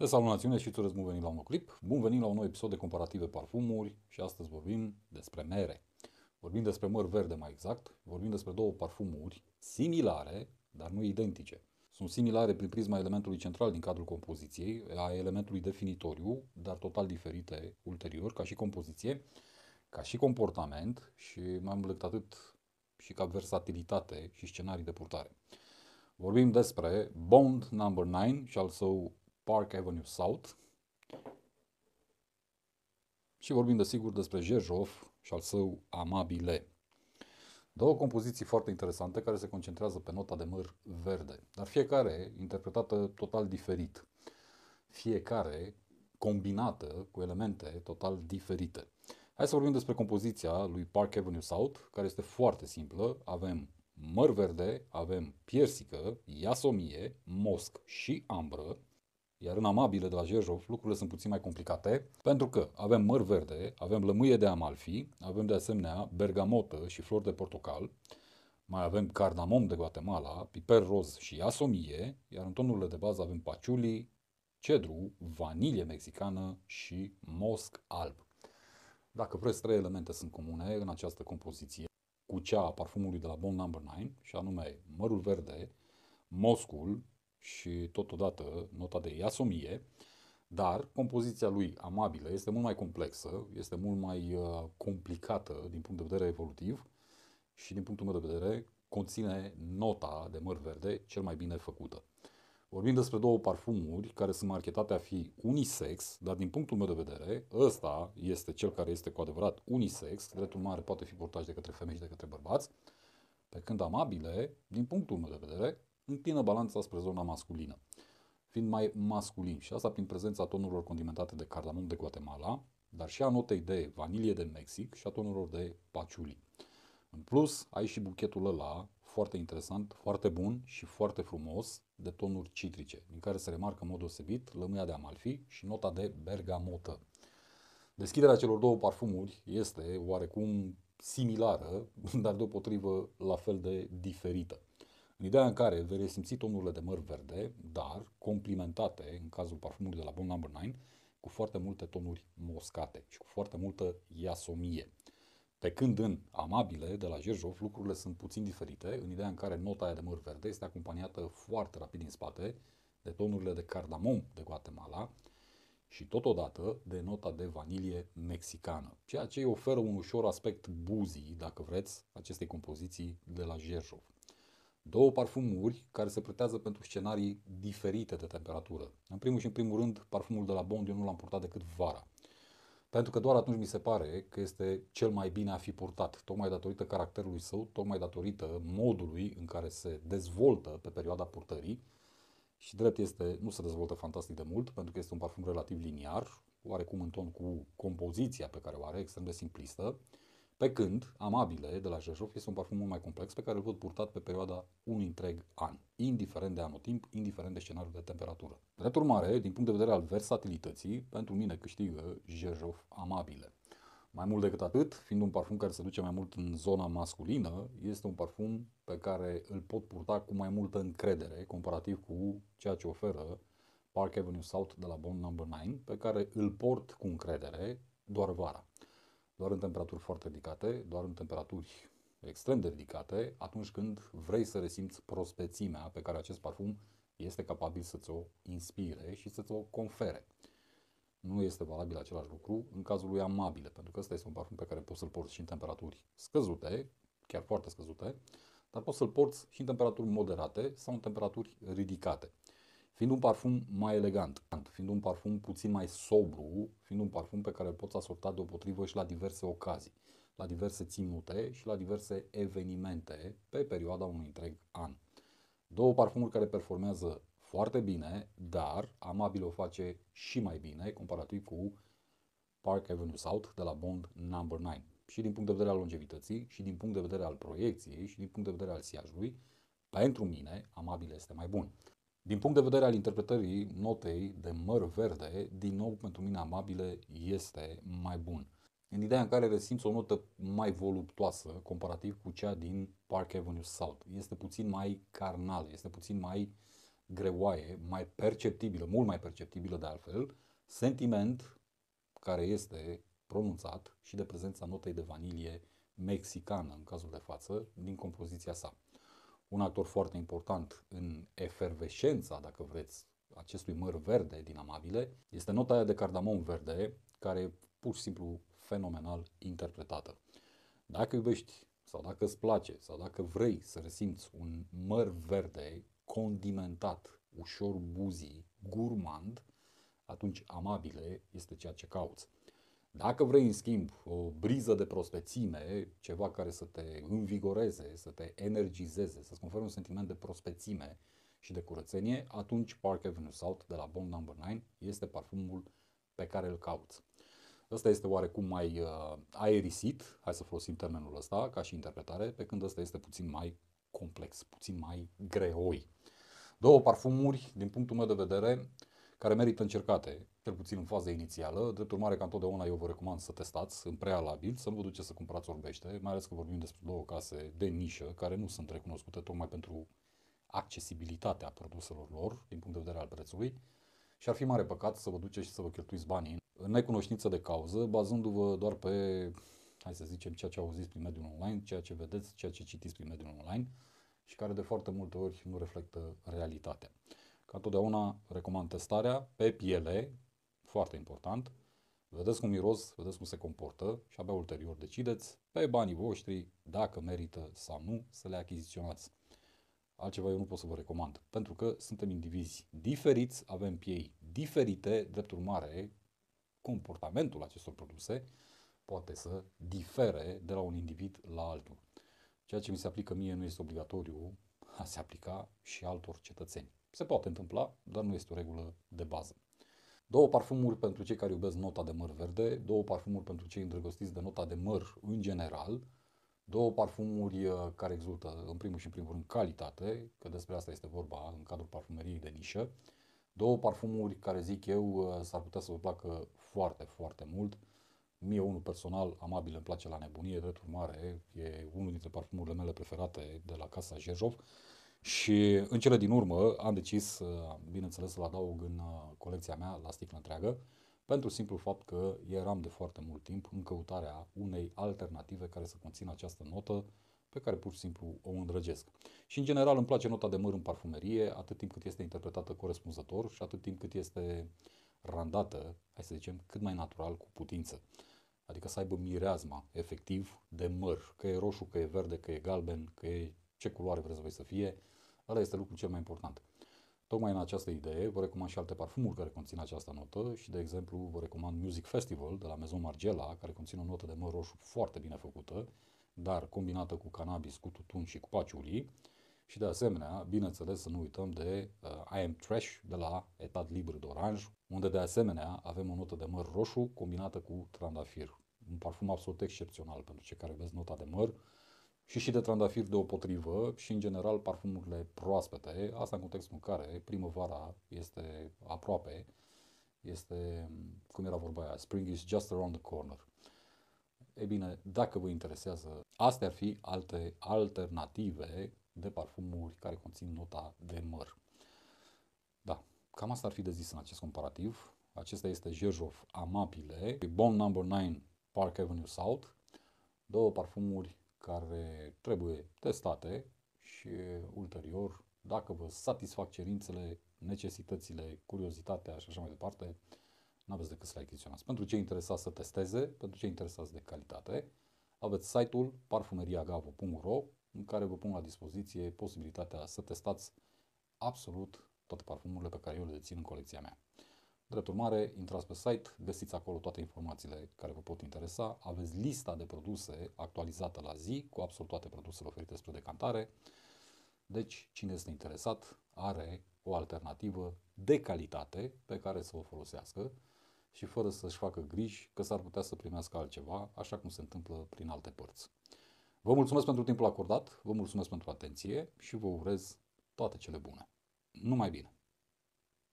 Te salut națiune și tu bun venit la un nou clip. Bun venit la un nou episod de comparative parfumuri și astăzi vorbim despre mere. Vorbim despre măr verde mai exact, vorbim despre două parfumuri similare, dar nu identice. Sunt similare prin prisma elementului central din cadrul compoziției, a elementului definitoriu, dar total diferite ulterior, ca și compoziție, ca și comportament și mai mult atât și ca versatilitate și scenarii de purtare. Vorbim despre Bond Number no. 9 și al său Park Avenue South. Și vorbim desigur despre Jerjov și al său Amabile. Două compoziții foarte interesante care se concentrează pe nota de măr verde, dar fiecare interpretată total diferit. Fiecare combinată cu elemente total diferite. Hai să vorbim despre compoziția lui Park Avenue South, care este foarte simplă. Avem măr verde, avem piersică, iasomie, mosc și ambră. Iar în amabile de la Jerjov lucrurile sunt puțin mai complicate pentru că avem măr verde, avem lămâie de amalfi, avem de asemenea bergamotă și flori de portocal, mai avem cardamom de Guatemala, piper roz și asomie, iar în tonurile de bază avem paciuli, cedru, vanilie mexicană și mosc alb. Dacă vreți, trei elemente sunt comune în această compoziție cu cea a parfumului de la Bon Number 9 și anume mărul verde, moscul și totodată nota de iasomie, dar compoziția lui amabilă este mult mai complexă, este mult mai uh, complicată din punct de vedere evolutiv și din punctul meu de vedere conține nota de măr verde cel mai bine făcută. Vorbim despre două parfumuri care sunt marketate a fi unisex, dar din punctul meu de vedere, ăsta este cel care este cu adevărat unisex, dreptul mare poate fi portat de către femei și de către bărbați, pe când amabile, din punctul meu de vedere, înclină balanța spre zona masculină, fiind mai masculin și asta prin prezența tonurilor condimentate de cardamom de Guatemala, dar și a notei de vanilie de Mexic și a tonurilor de paciuli. În plus, ai și buchetul ăla foarte interesant, foarte bun și foarte frumos de tonuri citrice, din care se remarcă în mod deosebit lămâia de amalfi și nota de bergamotă. Deschiderea celor două parfumuri este oarecum similară, dar deopotrivă la fel de diferită. În ideea în care vei resimți tonurile de măr verde, dar complimentate, în cazul parfumului de la Bon Number 9, cu foarte multe tonuri moscate și cu foarte multă iasomie. Pe când în Amabile de la Jerjov lucrurile sunt puțin diferite, în ideea în care nota aia de măr verde este acompaniată foarte rapid din spate de tonurile de cardamom de Guatemala și totodată de nota de vanilie mexicană, ceea ce îi oferă un ușor aspect buzii, dacă vreți, acestei compoziții de la Jerjov. Două parfumuri care se pretează pentru scenarii diferite de temperatură. În primul și în primul rând, parfumul de la Bond eu nu l-am purtat decât vara. Pentru că doar atunci mi se pare că este cel mai bine a fi purtat, tocmai datorită caracterului său, tocmai datorită modului în care se dezvoltă pe perioada purtării. Și drept este, nu se dezvoltă fantastic de mult, pentru că este un parfum relativ liniar, oarecum în ton cu compoziția pe care o are, extrem de simplistă pe când, amabile de la Jejov este un parfum mult mai complex pe care îl pot purta pe perioada unui întreg an, indiferent de anotimp, indiferent de scenariul de temperatură. Drept urmare, din punct de vedere al versatilității, pentru mine câștigă Jejov amabile. Mai mult decât atât, fiind un parfum care se duce mai mult în zona masculină, este un parfum pe care îl pot purta cu mai multă încredere comparativ cu ceea ce oferă Park Avenue South de la Bond No. 9, pe care îl port cu încredere doar vara doar în temperaturi foarte ridicate, doar în temperaturi extrem de ridicate, atunci când vrei să resimți prospețimea pe care acest parfum este capabil să ți-o inspire și să ți-o confere. Nu este valabil același lucru în cazul lui Amabile, pentru că ăsta este un parfum pe care poți să-l porți și în temperaturi scăzute, chiar foarte scăzute, dar poți să-l porți și în temperaturi moderate sau în temperaturi ridicate fiind un parfum mai elegant, fiind un parfum puțin mai sobru, fiind un parfum pe care îl poți asorta deopotrivă și la diverse ocazii, la diverse ținute și la diverse evenimente pe perioada unui întreg an. Două parfumuri care performează foarte bine, dar Amabil o face și mai bine comparativ cu Park Avenue South de la Bond Number 9. Și din punct de vedere al longevității, și din punct de vedere al proiecției, și din punct de vedere al siajului, pentru mine, Amabil este mai bun. Din punct de vedere al interpretării notei de măr verde, din nou pentru mine amabile este mai bun. În ideea în care resimți o notă mai voluptoasă comparativ cu cea din Park Avenue South. Este puțin mai carnal, este puțin mai greoaie, mai perceptibilă, mult mai perceptibilă de altfel, sentiment care este pronunțat și de prezența notei de vanilie mexicană în cazul de față din compoziția sa un actor foarte important în efervescența, dacă vreți, acestui măr verde din amabile, este nota aia de cardamom verde, care e pur și simplu fenomenal interpretată. Dacă iubești sau dacă îți place sau dacă vrei să resimți un măr verde condimentat, ușor buzii, gurmand, atunci amabile este ceea ce cauți. Dacă vrei, în schimb, o briză de prospețime, ceva care să te învigoreze, să te energizeze, să-ți confere un sentiment de prospețime și de curățenie, atunci Park Avenue South de la Bond Number no. 9 este parfumul pe care îl cauți. Ăsta este oarecum mai uh, aerisit, hai să folosim termenul ăsta ca și interpretare, pe când ăsta este puțin mai complex, puțin mai greoi. Două parfumuri, din punctul meu de vedere, care merită încercate, cel puțin în faza inițială. Drept urmare, ca întotdeauna, eu vă recomand să testați în prealabil, să nu vă duceți să cumpărați orbește, mai ales că vorbim despre două case de nișă care nu sunt recunoscute tocmai pentru accesibilitatea produselor lor din punct de vedere al prețului și ar fi mare păcat să vă duceți și să vă cheltuiți banii în necunoștință de cauză, bazându-vă doar pe, hai să zicem, ceea ce auziți prin mediul online, ceea ce vedeți, ceea ce citiți prin mediul online și care de foarte multe ori nu reflectă realitatea. Ca totdeauna recomand testarea pe piele, foarte important. Vedeți cum miros, vedeți cum se comportă și abia ulterior decideți pe banii voștri dacă merită sau nu să le achiziționați. Altceva eu nu pot să vă recomand, pentru că suntem indivizi diferiți, avem piei diferite, drept urmare, comportamentul acestor produse poate să difere de la un individ la altul. Ceea ce mi se aplică mie nu este obligatoriu, a se aplica și altor cetățeni. Se poate întâmpla, dar nu este o regulă de bază. Două parfumuri pentru cei care iubesc nota de măr verde, două parfumuri pentru cei îndrăgostiți de nota de măr în general, două parfumuri uh, care exultă în primul și în primul rând calitate, că despre asta este vorba în cadrul parfumeriei de nișă, două parfumuri care zic eu uh, s-ar putea să vă placă foarte, foarte mult, Mie unul personal, amabil, îmi place la nebunie, drept urmare, e unul dintre parfumurile mele preferate de la Casa Jejov. Și în cele din urmă am decis, uh, bineînțeles, să-l adaug în uh, colecția mea la sticlă întreagă, pentru simplu fapt că eram de foarte mult timp în căutarea unei alternative care să conțină această notă pe care pur și simplu o îndrăgesc. Și în general îmi place nota de măr în parfumerie, atât timp cât este interpretată corespunzător și atât timp cât este randată, hai să zicem, cât mai natural cu putință. Adică să aibă mireazma, efectiv, de măr. Că e roșu, că e verde, că e galben, că e ce culoare vreți voi să fie. Ăla este lucrul cel mai important. Tocmai în această idee vă recomand și alte parfumuri care conțin această notă și, de exemplu, vă recomand Music Festival de la Maison Margiela, care conține o notă de măr roșu foarte bine făcută, dar combinată cu cannabis, cu tutun și cu paciurii, și de asemenea, bineînțeles să nu uităm de uh, I Am Trash de la Etat Liber de Oranj, unde de asemenea avem o notă de măr roșu combinată cu trandafir. Un parfum absolut excepțional pentru cei care vezi nota de măr și și de trandafir deopotrivă și în general parfumurile proaspete, asta în contextul în care primăvara este aproape, este, cum era vorba aia, spring is just around the corner. E bine, dacă vă interesează, astea ar fi alte alternative de parfumuri care conțin nota de măr. Da, cam asta ar fi de zis în acest comparativ. Acesta este Jerjov Amabile, Bon Number no. 9 Park Avenue South. Două parfumuri care trebuie testate și ulterior, dacă vă satisfac cerințele, necesitățile, curiozitatea și așa mai departe, nu aveți decât să le achiziționați. Pentru cei interesați să testeze, pentru cei interesați de calitate, aveți site-ul parfumeriagavo.ro în care vă pun la dispoziție posibilitatea să testați absolut toate parfumurile pe care eu le dețin în colecția mea. Drept urmare, intrați pe site, găsiți acolo toate informațiile care vă pot interesa, aveți lista de produse actualizată la zi cu absolut toate produsele oferite spre decantare. Deci, cine este interesat are o alternativă de calitate pe care să o folosească și fără să-și facă griji că s-ar putea să primească altceva, așa cum se întâmplă prin alte părți. Vă mulțumesc pentru timpul acordat, vă mulțumesc pentru atenție și vă urez toate cele bune. Numai bine!